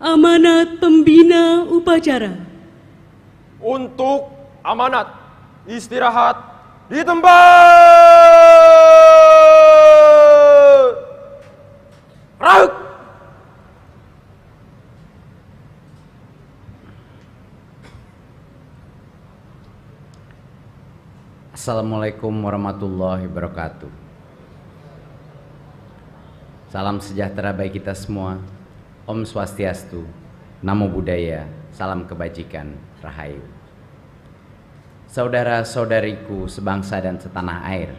amanat pembina upacara. Untuk amanat istirahat di tempat. Rauk. Assalamualaikum warahmatullahi wabarakatuh. Salam sejahtera bagi kita semua. Om Swastiastu, Namo Buddhaya, Salam Kebajikan, Rahayu. Saudara-saudariku sebangsa dan setanah air,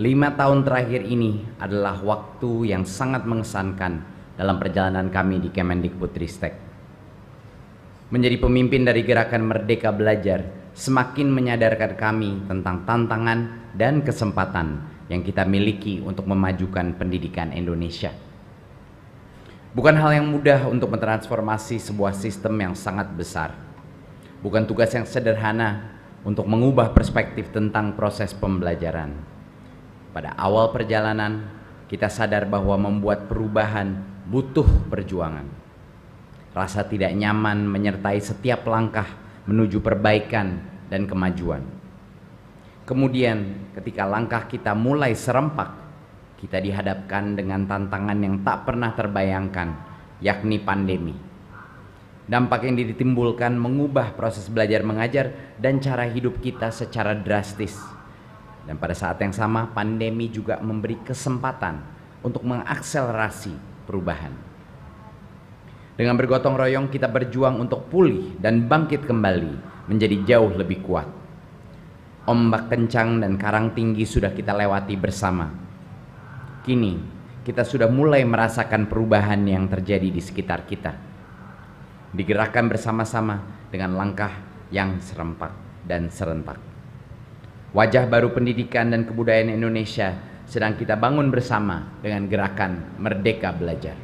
lima tahun terakhir ini adalah waktu yang sangat mengesankan dalam perjalanan kami di Kemendikbudristek. Menjadi pemimpin dari gerakan Merdeka Belajar semakin menyadarkan kami tentang tantangan dan kesempatan yang kita miliki untuk memajukan pendidikan Indonesia Bukan hal yang mudah untuk mentransformasi sebuah sistem yang sangat besar. Bukan tugas yang sederhana untuk mengubah perspektif tentang proses pembelajaran. Pada awal perjalanan, kita sadar bahwa membuat perubahan butuh perjuangan. Rasa tidak nyaman menyertai setiap langkah menuju perbaikan dan kemajuan. Kemudian, ketika langkah kita mulai serempak, kita dihadapkan dengan tantangan yang tak pernah terbayangkan, yakni pandemi. Dampak yang ditimbulkan mengubah proses belajar mengajar dan cara hidup kita secara drastis. Dan pada saat yang sama, pandemi juga memberi kesempatan untuk mengakselerasi perubahan. Dengan bergotong royong, kita berjuang untuk pulih dan bangkit kembali menjadi jauh lebih kuat. Ombak kencang dan karang tinggi sudah kita lewati bersama Kini kita sudah mulai merasakan perubahan yang terjadi di sekitar kita. Digerakkan bersama-sama dengan langkah yang serempak dan serentak. Wajah baru pendidikan dan kebudayaan Indonesia sedang kita bangun bersama dengan gerakan Merdeka Belajar.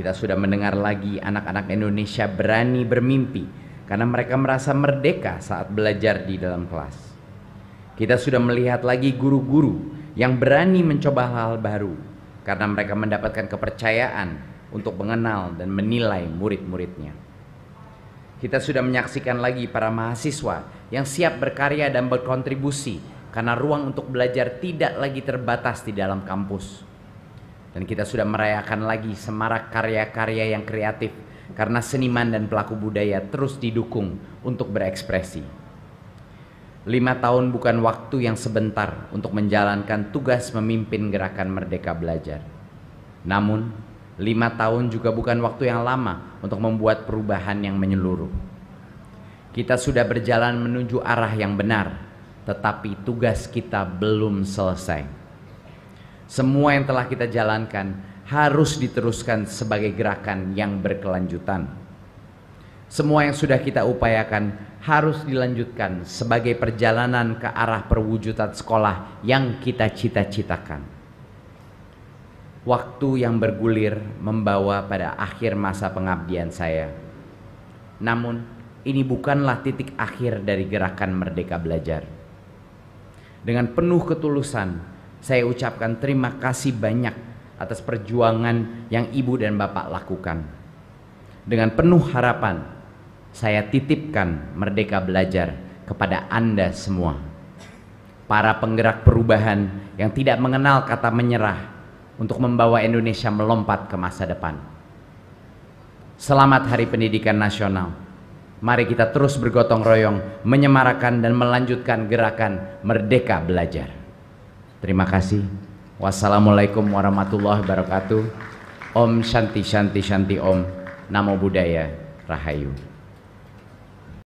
Kita sudah mendengar lagi anak-anak Indonesia berani bermimpi karena mereka merasa merdeka saat belajar di dalam kelas. Kita sudah melihat lagi guru-guru yang berani mencoba hal-hal baru karena mereka mendapatkan kepercayaan untuk mengenal dan menilai murid-muridnya. Kita sudah menyaksikan lagi para mahasiswa yang siap berkarya dan berkontribusi karena ruang untuk belajar tidak lagi terbatas di dalam kampus. Dan kita sudah merayakan lagi semarak karya-karya yang kreatif karena seniman dan pelaku budaya terus didukung untuk berekspresi. Lima tahun bukan waktu yang sebentar untuk menjalankan tugas memimpin gerakan Merdeka Belajar. Namun, lima tahun juga bukan waktu yang lama untuk membuat perubahan yang menyeluruh. Kita sudah berjalan menuju arah yang benar, tetapi tugas kita belum selesai. Semua yang telah kita jalankan harus diteruskan sebagai gerakan yang berkelanjutan. Semua yang sudah kita upayakan harus dilanjutkan sebagai perjalanan ke arah perwujudan sekolah yang kita cita-citakan. Waktu yang bergulir membawa pada akhir masa pengabdian saya. Namun, ini bukanlah titik akhir dari gerakan Merdeka Belajar. Dengan penuh ketulusan, saya ucapkan terima kasih banyak atas perjuangan yang ibu dan bapak lakukan. Dengan penuh harapan, saya titipkan Merdeka Belajar kepada Anda semua. Para penggerak perubahan yang tidak mengenal kata menyerah untuk membawa Indonesia melompat ke masa depan. Selamat Hari Pendidikan Nasional. Mari kita terus bergotong royong, menyemarakan dan melanjutkan gerakan Merdeka Belajar. Terima kasih. Wassalamualaikum warahmatullahi wabarakatuh. Om Shanti Shanti Shanti Om. Namo Buddhaya. Rahayu.